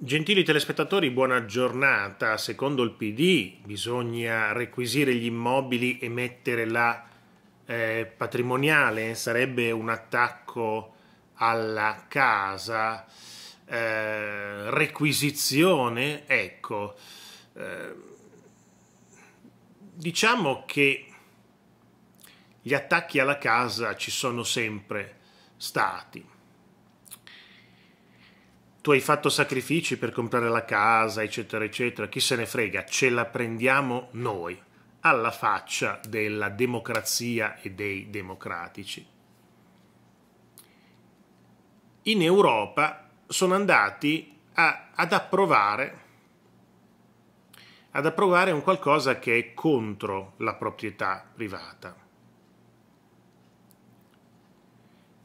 Gentili telespettatori, buona giornata. Secondo il PD bisogna requisire gli immobili e mettere la eh, patrimoniale, sarebbe un attacco alla casa. Eh, requisizione, ecco. Eh, diciamo che gli attacchi alla casa ci sono sempre stati tu hai fatto sacrifici per comprare la casa, eccetera, eccetera, chi se ne frega, ce la prendiamo noi, alla faccia della democrazia e dei democratici. In Europa sono andati a, ad approvare ad approvare un qualcosa che è contro la proprietà privata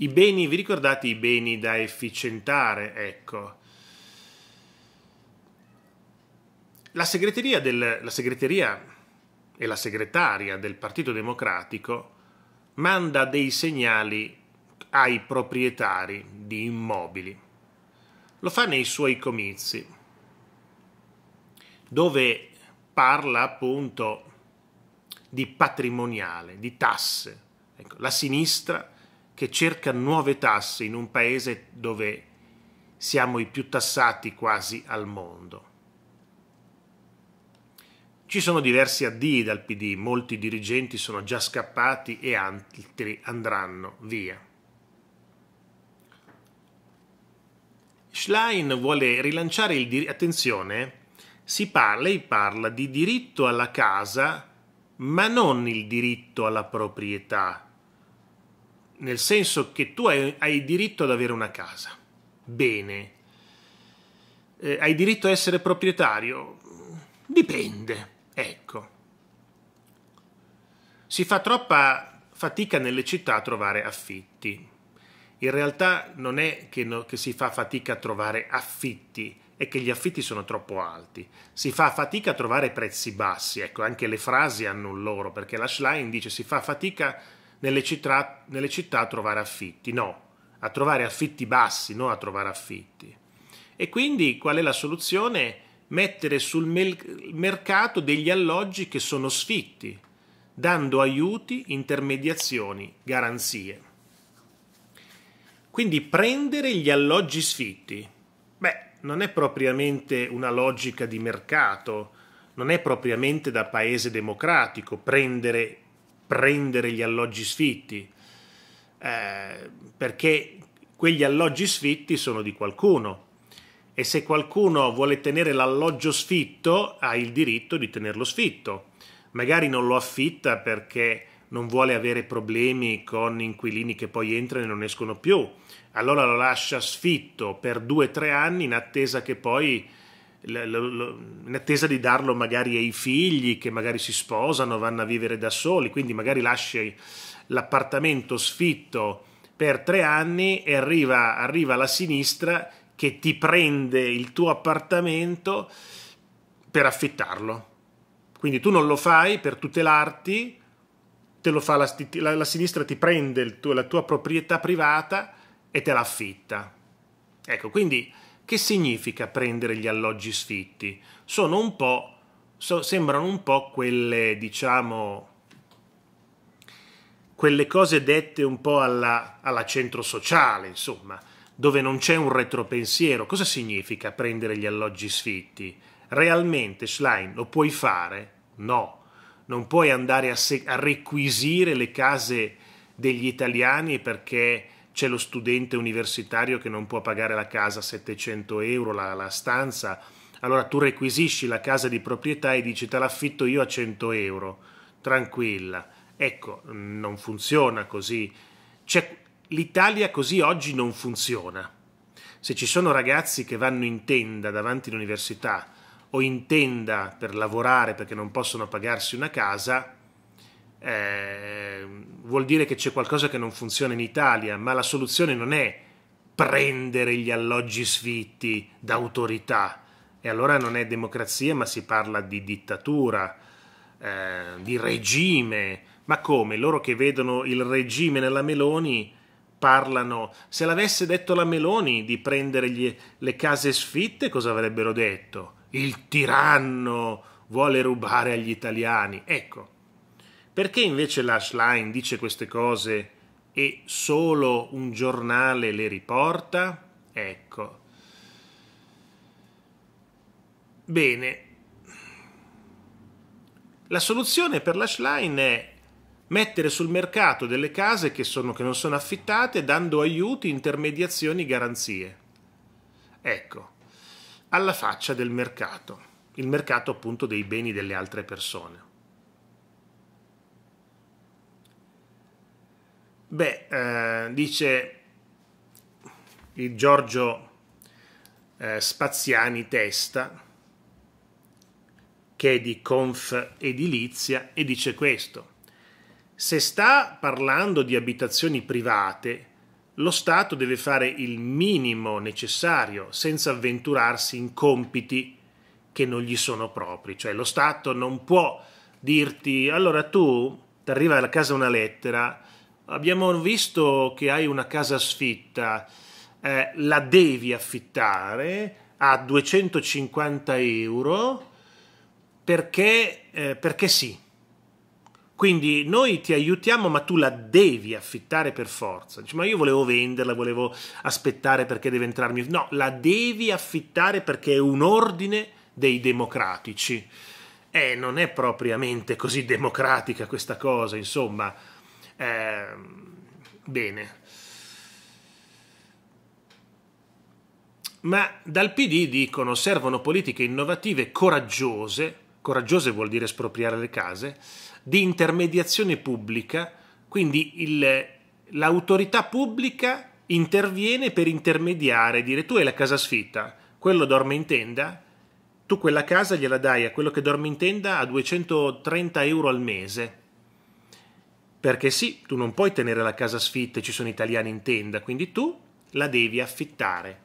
I beni, vi ricordate i beni da efficientare? Ecco. La segreteria, del, la segreteria e la segretaria del Partito Democratico manda dei segnali ai proprietari di immobili. Lo fa nei suoi comizi, dove parla appunto di patrimoniale, di tasse. Ecco, la sinistra che cerca nuove tasse in un paese dove siamo i più tassati quasi al mondo. Ci sono diversi addii dal PD, molti dirigenti sono già scappati e altri andranno via. Schlein vuole rilanciare il diritto. Attenzione, si parla, lei parla di diritto alla casa, ma non il diritto alla proprietà, nel senso che tu hai, hai diritto ad avere una casa, bene, eh, hai diritto a essere proprietario, dipende, ecco. Si fa troppa fatica nelle città a trovare affitti. In realtà non è che, no, che si fa fatica a trovare affitti, è che gli affitti sono troppo alti. Si fa fatica a trovare prezzi bassi, ecco, anche le frasi hanno un loro, perché la Schlein dice si fa fatica nelle città, nelle città a trovare affitti, no, a trovare affitti bassi, non a trovare affitti. E quindi qual è la soluzione? Mettere sul mercato degli alloggi che sono sfitti, dando aiuti, intermediazioni, garanzie. Quindi prendere gli alloggi sfitti. Beh, non è propriamente una logica di mercato, non è propriamente da paese democratico prendere prendere gli alloggi sfitti, eh, perché quegli alloggi sfitti sono di qualcuno e se qualcuno vuole tenere l'alloggio sfitto ha il diritto di tenerlo sfitto. Magari non lo affitta perché non vuole avere problemi con inquilini che poi entrano e non escono più, allora lo lascia sfitto per due o tre anni in attesa che poi in attesa di darlo magari ai figli che magari si sposano, vanno a vivere da soli, quindi magari lasci l'appartamento sfitto per tre anni e arriva, arriva la sinistra che ti prende il tuo appartamento per affittarlo. Quindi tu non lo fai per tutelarti, te lo fa la, la, la sinistra ti prende tuo, la tua proprietà privata e te l'affitta. Ecco, quindi che significa prendere gli alloggi sfitti? Sono un po', so, sembrano un po' quelle, diciamo, quelle cose dette un po' alla, alla centro sociale, insomma, dove non c'è un retropensiero. Cosa significa prendere gli alloggi sfitti? Realmente, Schlein, lo puoi fare? No. Non puoi andare a, se- a requisire le case degli italiani perché c'è lo studente universitario che non può pagare la casa 700 euro, la, la stanza, allora tu requisisci la casa di proprietà e dici te l'affitto io a 100 euro, tranquilla. Ecco, non funziona così. C'è, L'Italia così oggi non funziona. Se ci sono ragazzi che vanno in tenda davanti all'università o in tenda per lavorare perché non possono pagarsi una casa, eh, vuol dire che c'è qualcosa che non funziona in Italia, ma la soluzione non è prendere gli alloggi sfitti da autorità. E allora non è democrazia, ma si parla di dittatura, eh, di regime. Ma come? Loro che vedono il regime nella Meloni parlano. Se l'avesse detto la Meloni di prendere gli, le case sfitte, cosa avrebbero detto? Il tiranno vuole rubare agli italiani. Ecco, perché invece la l'hashline dice queste cose e solo un giornale le riporta? Ecco. Bene. La soluzione per la l'hashline è mettere sul mercato delle case che, sono, che non sono affittate dando aiuti, intermediazioni, garanzie. Ecco, alla faccia del mercato, il mercato appunto dei beni delle altre persone. Beh, eh, dice il Giorgio eh, Spaziani Testa, che è di Conf Edilizia, e dice questo. Se sta parlando di abitazioni private, lo Stato deve fare il minimo necessario senza avventurarsi in compiti che non gli sono propri. Cioè lo Stato non può dirti allora tu ti arriva a casa una lettera abbiamo visto che hai una casa sfitta, eh, la devi affittare a 250 euro perché, eh, perché sì. Quindi noi ti aiutiamo, ma tu la devi affittare per forza. Dici, ma io volevo venderla, volevo aspettare perché deve entrarmi. No, la devi affittare perché è un ordine dei democratici. Eh, non è propriamente così democratica questa cosa, insomma. Eh, bene. Ma dal PD dicono servono politiche innovative coraggiose, coraggiose vuol dire espropriare le case, di intermediazione pubblica, quindi il, l'autorità pubblica interviene per intermediare, dire tu hai la casa sfitta, quello dorme in tenda, tu quella casa gliela dai a quello che dorme in tenda a 230 euro al mese perché sì, tu non puoi tenere la casa sfitta e ci sono italiani in tenda, quindi tu la devi affittare.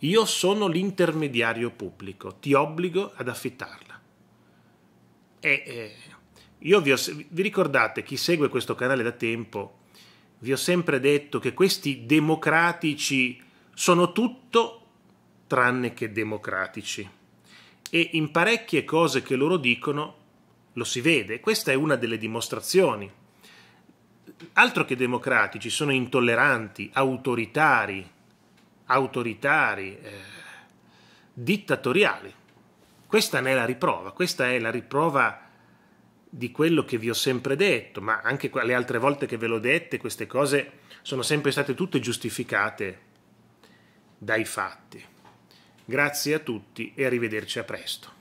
Io sono l'intermediario pubblico, ti obbligo ad affittarla. E eh, io vi, ho, vi ricordate, chi segue questo canale da tempo, vi ho sempre detto che questi democratici sono tutto tranne che democratici. E in parecchie cose che loro dicono lo si vede, questa è una delle dimostrazioni altro che democratici, sono intolleranti, autoritari, autoritari, eh, dittatoriali. Questa ne è la riprova, questa è la riprova di quello che vi ho sempre detto, ma anche le altre volte che ve l'ho dette, queste cose sono sempre state tutte giustificate dai fatti. Grazie a tutti e arrivederci a presto.